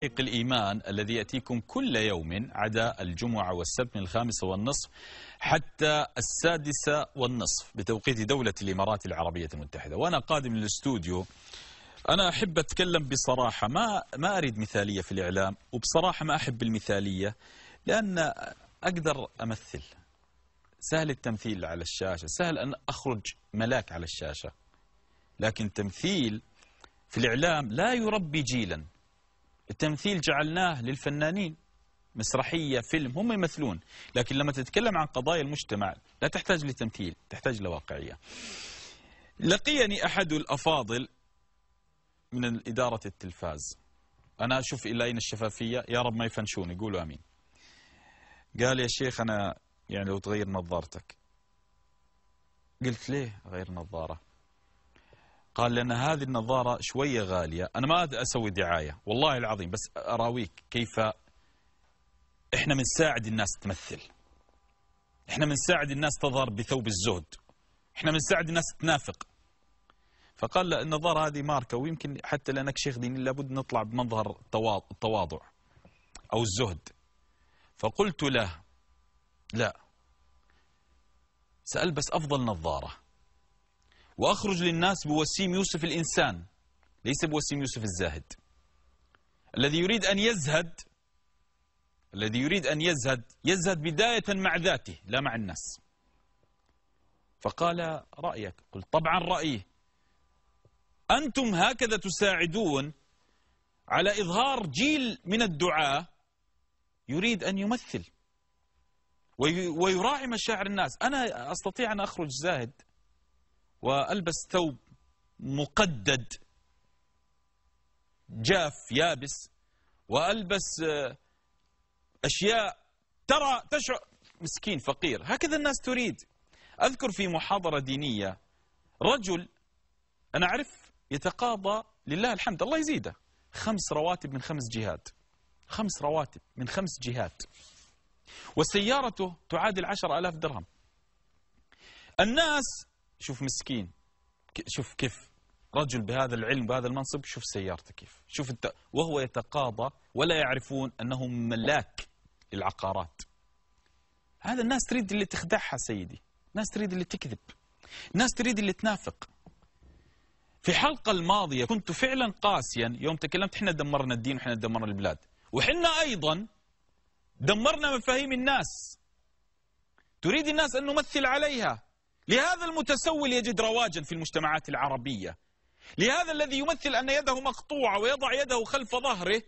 طريق الإيمان الذي يأتيكم كل يوم عدا الجمعة والسبت من الخامسة والنصف حتى السادسة والنصف بتوقيت دولة الإمارات العربية المتحدة وأنا قادم للاستوديو أنا أحب أتكلم بصراحة ما, ما أريد مثالية في الإعلام وبصراحة ما أحب المثالية لأن أقدر أمثل سهل التمثيل على الشاشة سهل أن أخرج ملاك على الشاشة لكن تمثيل في الإعلام لا يربي جيلاً التمثيل جعلناه للفنانين مسرحية فيلم هم يمثلون لكن لما تتكلم عن قضايا المجتمع لا تحتاج لتمثيل تحتاج لواقعية لقيني أحد الأفاضل من إدارة التلفاز أنا أشوف إلى أين الشفافية يا رب ما يفنشوني يقولوا أمين قال يا شيخ أنا يعني لو تغير نظارتك قلت ليه غير نظارة قال لأن هذه النظارة شوية غالية أنا ما أسوي دعاية والله العظيم بس أراويك كيف إحنا بنساعد الناس تمثل إحنا بنساعد الناس تظهر بثوب الزهد إحنا بنساعد الناس تنافق فقال له النظارة هذه ماركة ويمكن حتى لأنك شيخ ديني لابد نطلع بمظهر التواضع أو الزهد فقلت له لا سألبس أفضل نظارة وأخرج للناس بوسيم يوسف الإنسان ليس بوسيم يوسف الزاهد الذي يريد أن يزهد الذي يريد أن يزهد يزهد بداية مع ذاته لا مع الناس فقال رأيك قل طبعا رأيي أنتم هكذا تساعدون على إظهار جيل من الدعاة يريد أن يمثل ويراعي مشاعر الناس أنا أستطيع أن أخرج زاهد وألبس ثوب مقدد جاف يابس وألبس آه، أشياء ترى تشعر مسكين فقير هكذا الناس تريد أذكر في محاضرة دينية رجل أنا أعرف يتقاضى لله الحمد الله يزيده خمس رواتب من خمس جهات خمس رواتب من خمس جهات وسيارته تعادل عشر ألاف درهم الناس شوف مسكين شوف كيف رجل بهذا العلم بهذا المنصب شوف سيارته كيف شوف الت... وهو يتقاضى ولا يعرفون أنه ملاك العقارات هذا الناس تريد اللي تخدعها سيدي ناس تريد اللي تكذب ناس تريد اللي تنافق في حلقة الماضية كنت فعلا قاسيا يوم تكلمت احنا دمرنا الدين وحنا دمرنا البلاد وحنا أيضا دمرنا مفاهيم الناس تريد الناس أن نمثل عليها لهذا المتسول يجد رواجا في المجتمعات العربية لهذا الذي يمثل أن يده مقطوعة ويضع يده خلف ظهره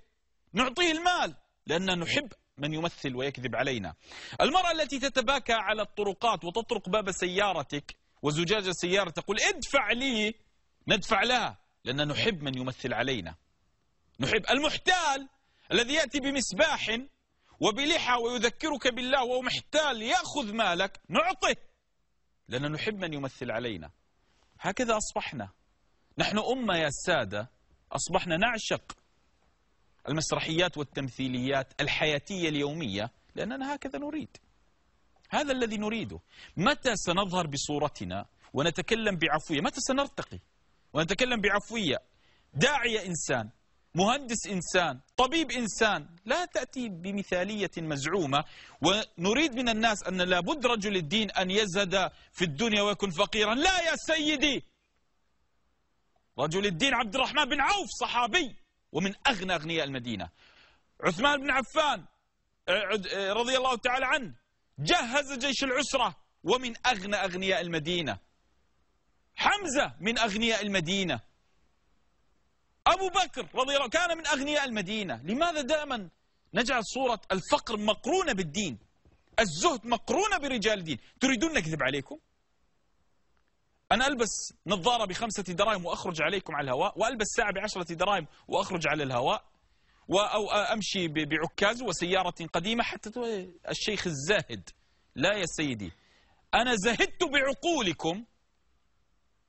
نعطيه المال لأننا نحب من يمثل ويكذب علينا المرأة التي تتباكى على الطرقات وتطرق باب سيارتك وزجاج السيارة تقول ادفع لي ندفع لها لأننا نحب من يمثل علينا نحب المحتال الذي يأتي بمسباح وبلحى ويذكرك بالله وهو محتال يأخذ مالك نعطه لأننا نحب من يمثل علينا هكذا أصبحنا نحن أمة يا السادة أصبحنا نعشق المسرحيات والتمثيليات الحياتية اليومية لأننا هكذا نريد هذا الذي نريده متى سنظهر بصورتنا ونتكلم بعفوية متى سنرتقي ونتكلم بعفوية داعية إنسان مهندس إنسان طبيب إنسان لا تأتي بمثالية مزعومة ونريد من الناس أن لابد رجل الدين أن يزهد في الدنيا ويكون فقيرا لا يا سيدي رجل الدين عبد الرحمن بن عوف صحابي ومن أغنى أغنياء المدينة عثمان بن عفان آه، آه، رضي الله تعالى عنه جهز جيش العسرة ومن أغنى أغنياء المدينة حمزة من أغنياء المدينة أبو بكر رضي الله كان من أغنياء المدينة لماذا دائما نجعل صورة الفقر مقرونة بالدين الزهد مقرونة برجال الدين تريدون نكذب عليكم أنا ألبس نظارة بخمسة دراهم وأخرج عليكم على الهواء وألبس ساعة بعشرة دراهم وأخرج على الهواء أو أمشي بعكاز وسيارة قديمة حتى الشيخ الزاهد لا يا سيدي أنا زهدت بعقولكم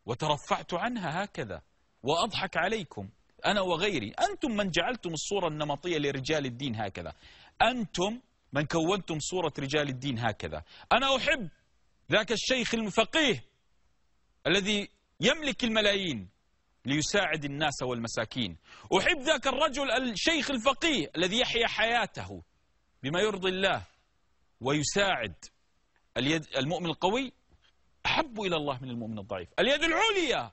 وترفعت عنها هكذا وأضحك عليكم أنا وغيري أنتم من جعلتم الصورة النمطية لرجال الدين هكذا أنتم من كونتم صورة رجال الدين هكذا أنا أحب ذاك الشيخ الفقيه الذي يملك الملايين ليساعد الناس والمساكين أحب ذاك الرجل الشيخ الفقيه الذي يحيا حياته بما يرضي الله ويساعد اليد المؤمن القوي أحب إلى الله من المؤمن الضعيف اليد العليا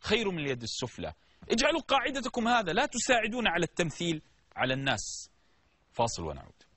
خير من اليد السفلى اجعلوا قاعدتكم هذا لا تساعدون على التمثيل على الناس فاصل ونعود